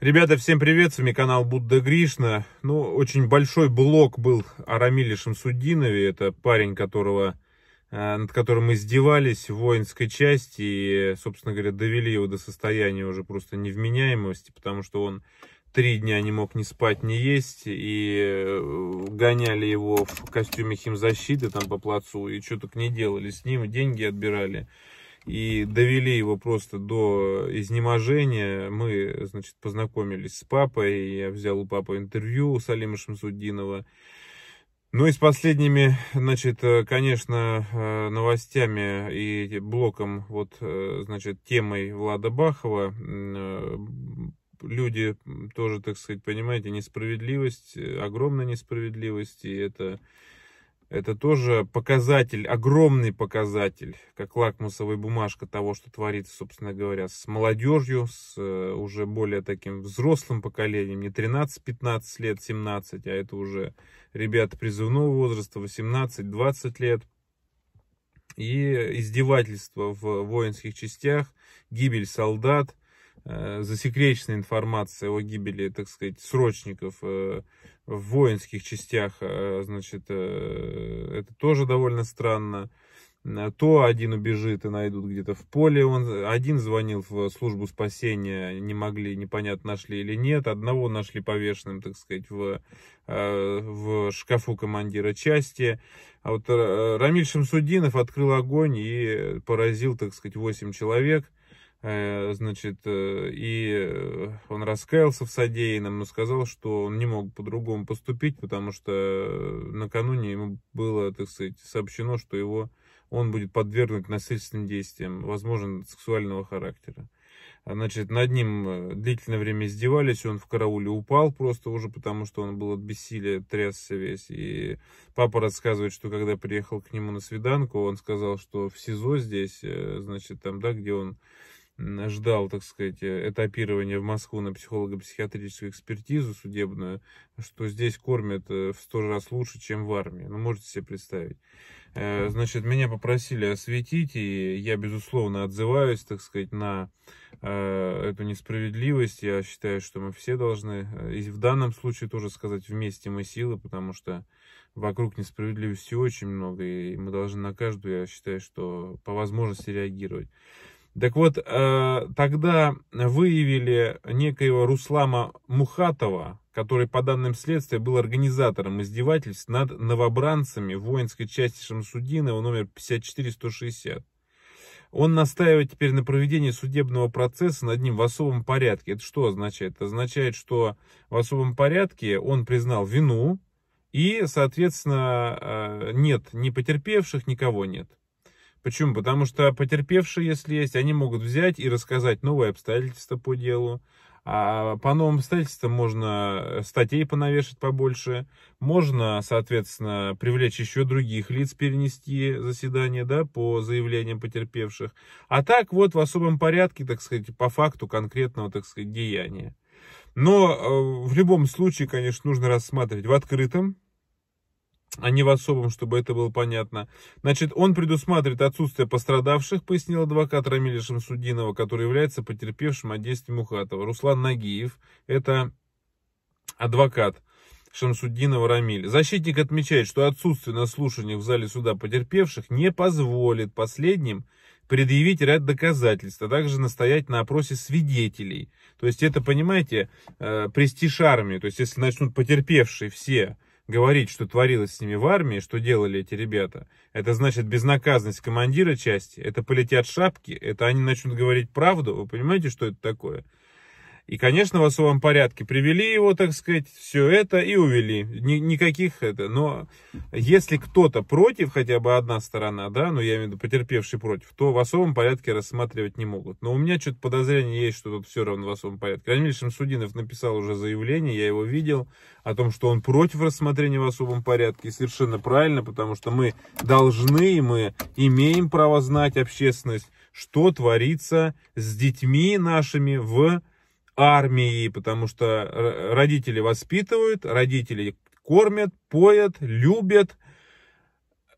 Ребята, всем привет, с вами канал Будда Гришна. Ну, очень большой блок был о Рамиле Шамсудинове. Это парень, которого, э, над которым издевались в воинской части и, собственно говоря, довели его до состояния уже просто невменяемости, потому что он три дня не мог ни спать, ни есть, и э, гоняли его в костюме химзащиты там по плацу, и что то не делали с ним, деньги отбирали и довели его просто до изнеможения. Мы, значит, познакомились с папой, я взял у папы интервью у Салима Шамсуддинова. Ну и с последними, значит, э, конечно, э, новостями и блоком, вот, э, значит, темой Влада Бахова люди тоже, так сказать, понимаете, несправедливость, огромная несправедливость, и это это тоже показатель, огромный показатель, как лакмусовая бумажка того, что творится, собственно говоря, с молодежью, с э, уже более таким взрослым поколением, не 13-15 лет, 17, а это уже ребята призывного возраста, 18-20 лет. И издевательства в воинских частях, гибель солдат, Э, засекреченная информация о гибели, так сказать, срочников э, в воинских частях, э, значит, это тоже довольно странно. То один убежит и найдут где-то в поле. Он один звонил в службу спасения, не могли, непонятно, нашли или нет. Одного нашли повешенным, так сказать, в, в шкафу командира части. А вот Рамиль Шамсудинов открыл огонь и поразил, так сказать, 8 человек – Э, значит, э, и э, он раскаялся в содеянном, но сказал, что он не мог по-другому поступить, потому что накануне ему было, так сказать, сообщено, что его он будет подвергнут насильственным действиям, возможно, сексуального характера. А, значит, над ним длительное время издевались, он в карауле упал просто уже, потому что он был от бессилия, трясся весь. И папа рассказывает, что когда приехал к нему на свиданку, он сказал, что в СИЗО здесь, значит, там, да, где он ждал, так сказать, э, этапирования в Москву на психолого-психиатрическую экспертизу судебную, что здесь кормят э, в сто раз лучше, чем в армии. Ну, можете себе представить. Э, значит, меня попросили осветить, и я, безусловно, отзываюсь, так сказать, на эту несправедливость. Я считаю, что мы все должны, и в данном случае тоже сказать, вместе мы силы, потому что вокруг несправедливости очень много, и мы должны на каждую, я считаю, что по возможности реагировать. Так вот, э, тогда выявили некоего Руслама Мухатова, который, по данным следствия, был организатором издевательств над новобранцами воинской части Шамсудинова номер 54160. Он настаивает теперь на проведении судебного процесса над ним в особом порядке. Это что означает? Это означает, что в особом порядке он признал вину, и, соответственно, э, нет ни потерпевших, никого нет. Почему? Потому что потерпевшие, если есть, они могут взять и рассказать новые обстоятельства по делу. А по новым обстоятельствам можно э, статей понавешать побольше, можно, соответственно, привлечь еще других лиц, перенести заседание да, по заявлениям потерпевших. А так вот в особом порядке, так сказать, по факту конкретного, так сказать, деяния. Но э, в любом случае, конечно, нужно рассматривать в открытом, а не в особом, чтобы это было понятно. Значит, он предусматривает отсутствие пострадавших, пояснил адвокат Рамиля Шамсудинова, который является потерпевшим от действий Мухатова. Руслан Нагиев, это адвокат Шамсудинова Рамиль. Защитник отмечает, что отсутствие на слушаниях в зале суда потерпевших не позволит последним предъявить ряд доказательств, а также настоять на опросе свидетелей. То есть это, понимаете, э, престиж армии. То есть если начнут потерпевшие все Говорить, что творилось с ними в армии, что делали эти ребята, это значит безнаказанность командира части, это полетят шапки, это они начнут говорить правду. Вы понимаете, что это такое? И, конечно, в особом порядке привели его, так сказать, все это и увели. Ни, никаких это. Но если кто-то против, хотя бы одна сторона, да, ну я имею в виду потерпевший против, то в особом порядке рассматривать не могут. Но у меня что-то подозрение есть, что тут все равно в особом порядке. Рамиль Шамсудинов написал уже заявление, я его видел, о том, что он против рассмотрения в особом порядке. И совершенно правильно, потому что мы должны, мы имеем право знать общественность, что творится с детьми нашими в армии, потому что э, родители воспитывают, родители кормят, поят, любят,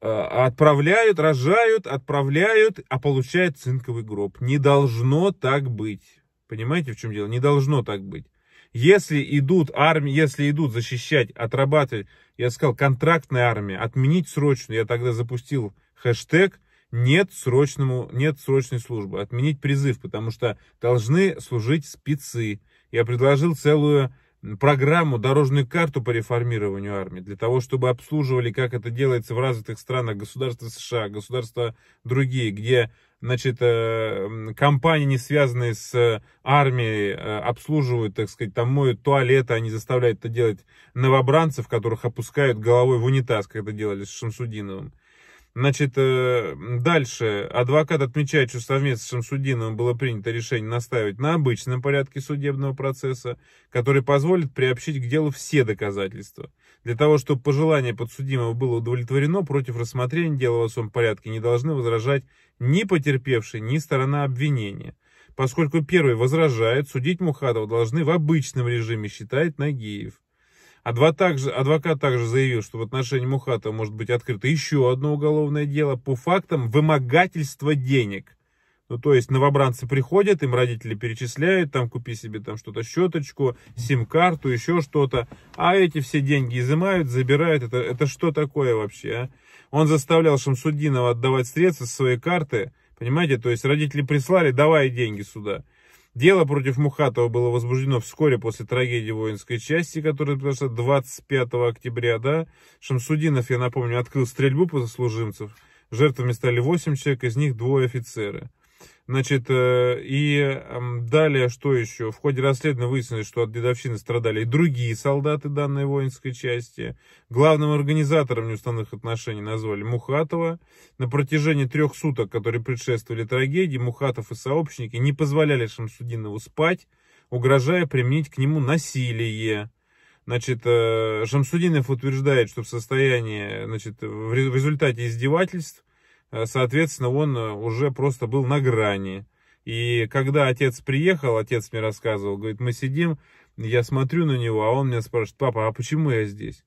э, отправляют, рожают, отправляют, а получают цинковый гроб. Не должно так быть. Понимаете, в чем дело? Не должно так быть. Если идут армии, если идут защищать, отрабатывать, я сказал, контрактная армия, отменить срочно. Я тогда запустил хэштег – нет, срочному, нет срочной службы, отменить призыв, потому что должны служить спецы. Я предложил целую программу, дорожную карту по реформированию армии, для того, чтобы обслуживали, как это делается в развитых странах, государства США, государства другие, где значит, э, компании, не связанные с армией, э, обслуживают, так сказать, там моют туалеты, они заставляют это делать новобранцев, которых опускают головой в унитаз, как это делали с Шамсудиновым. Значит, э, дальше адвокат отмечает, что совместно с судимым было принято решение настаивать на обычном порядке судебного процесса, который позволит приобщить к делу все доказательства. Для того, чтобы пожелание подсудимого было удовлетворено, против рассмотрения дела в особом порядке не должны возражать ни потерпевший, ни сторона обвинения. Поскольку первый возражает, судить Мухатова должны в обычном режиме, считает Нагиев. Адвокат также, адвокат также заявил, что в отношении Мухатова может быть открыто еще одно уголовное дело по фактам вымогательства денег. Ну, то есть новобранцы приходят, им родители перечисляют, там купи себе там что-то, щеточку, сим-карту, еще что-то. А эти все деньги изымают, забирают. Это, это что такое вообще, а? Он заставлял Шамсуддинова отдавать средства со своей карты, понимаете? То есть родители прислали, давай деньги сюда. Дело против Мухатова было возбуждено вскоре после трагедии воинской части, которая произошла 25 октября. Да? Шамсудинов, я напомню, открыл стрельбу по заслужимцев. Жертвами стали 8 человек, из них двое офицеры. Значит, э, и далее, что еще? В ходе расследования выяснилось, что от дедовщины страдали и другие солдаты данной воинской части. Главным организатором неустанных отношений назвали Мухатова. На протяжении трех суток, которые предшествовали трагедии, Мухатов и сообщники не позволяли Шамсудинову спать, угрожая применить к нему насилие. Значит, э, Шамсудинов утверждает, что в состоянии, значит, в результате издевательств Э, соответственно, он э, уже просто был на грани. И когда отец приехал, отец мне рассказывал, говорит, мы сидим, я смотрю на него, а он меня спрашивает, папа, а почему я здесь?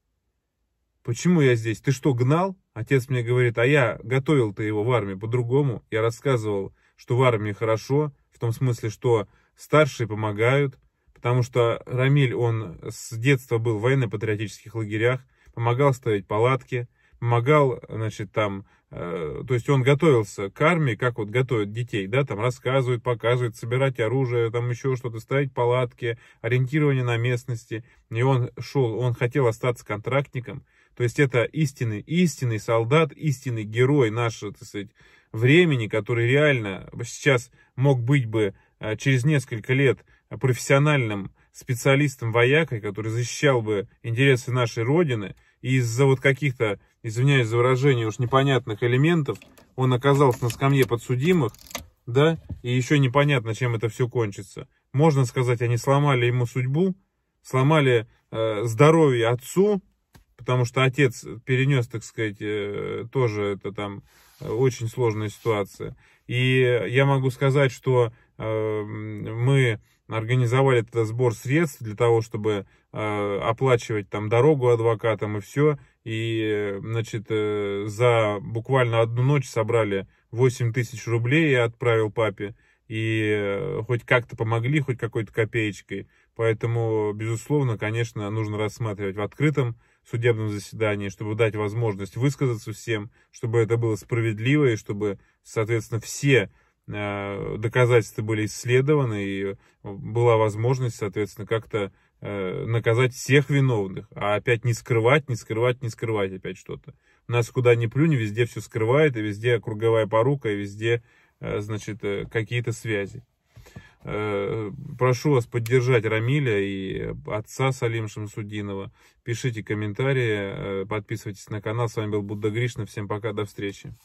Почему я здесь? Ты что, гнал? Отец мне говорит, а я готовил-то его в армии по-другому. Я рассказывал, что в армии хорошо, в том смысле, что старшие помогают, потому что Рамиль, он с детства был в военно-патриотических лагерях, помогал ставить палатки, помогал, значит, там Э, то есть он готовился к армии, как вот готовят детей, да, там рассказывают, показывают, собирать оружие, там еще что-то, ставить палатки, ориентирование на местности. И он шел, он хотел остаться контрактником. То есть это истинный, истинный солдат, истинный герой нашего, э, так сказать, времени, который реально сейчас мог быть бы э, через несколько лет профессиональным специалистом-воякой, который защищал бы интересы нашей Родины, и из-за вот каких-то извиняюсь за выражение, уж непонятных элементов, он оказался на скамье подсудимых, да, и еще непонятно, чем это все кончится. Можно сказать, они сломали ему судьбу, сломали э, здоровье отцу, потому что отец перенес, так сказать, э, тоже это там э, очень сложная ситуация. И я могу сказать, что э, мы организовали этот сбор средств для того, чтобы э, оплачивать там дорогу адвокатам и все. И, значит, э, за буквально одну ночь собрали 8 тысяч рублей, я отправил папе. И э, хоть как-то помогли, хоть какой-то копеечкой. Поэтому, безусловно, конечно, нужно рассматривать в открытом судебном заседании, чтобы дать возможность высказаться всем, чтобы это было справедливо и чтобы, соответственно, все Э, доказательства были исследованы, и была возможность, соответственно, как-то э, наказать всех виновных, а опять не скрывать, не скрывать, не скрывать опять что-то. У нас куда ни плюнь, везде все скрывает, и везде круговая порука, и везде, э, значит, какие-то связи. Прошу вас поддержать Рамиля и отца Салим Шамсудинова. Пишите комментарии, подписывайтесь на канал. С вами был Будда Гришна. Всем пока, до встречи.